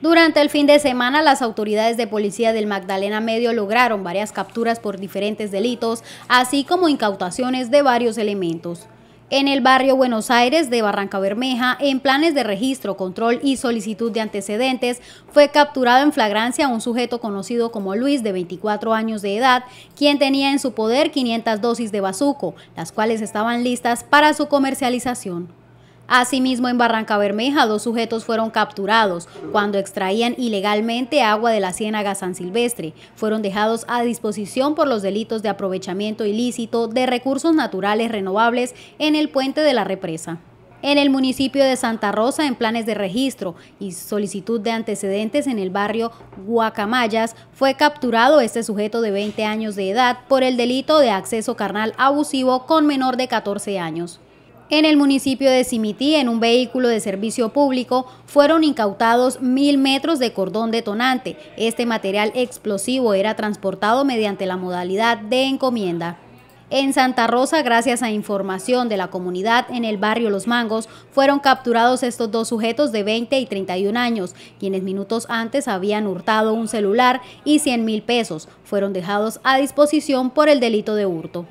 Durante el fin de semana, las autoridades de policía del Magdalena Medio lograron varias capturas por diferentes delitos, así como incautaciones de varios elementos. En el barrio Buenos Aires de Barranca Bermeja, en planes de registro, control y solicitud de antecedentes, fue capturado en flagrancia un sujeto conocido como Luis, de 24 años de edad, quien tenía en su poder 500 dosis de bazuco, las cuales estaban listas para su comercialización. Asimismo, en Barranca Bermeja, dos sujetos fueron capturados cuando extraían ilegalmente agua de la ciénaga San Silvestre. Fueron dejados a disposición por los delitos de aprovechamiento ilícito de recursos naturales renovables en el puente de la represa. En el municipio de Santa Rosa, en planes de registro y solicitud de antecedentes en el barrio Guacamayas, fue capturado este sujeto de 20 años de edad por el delito de acceso carnal abusivo con menor de 14 años. En el municipio de Simití, en un vehículo de servicio público, fueron incautados mil metros de cordón detonante. Este material explosivo era transportado mediante la modalidad de encomienda. En Santa Rosa, gracias a información de la comunidad en el barrio Los Mangos, fueron capturados estos dos sujetos de 20 y 31 años, quienes minutos antes habían hurtado un celular y 100 mil pesos. Fueron dejados a disposición por el delito de hurto.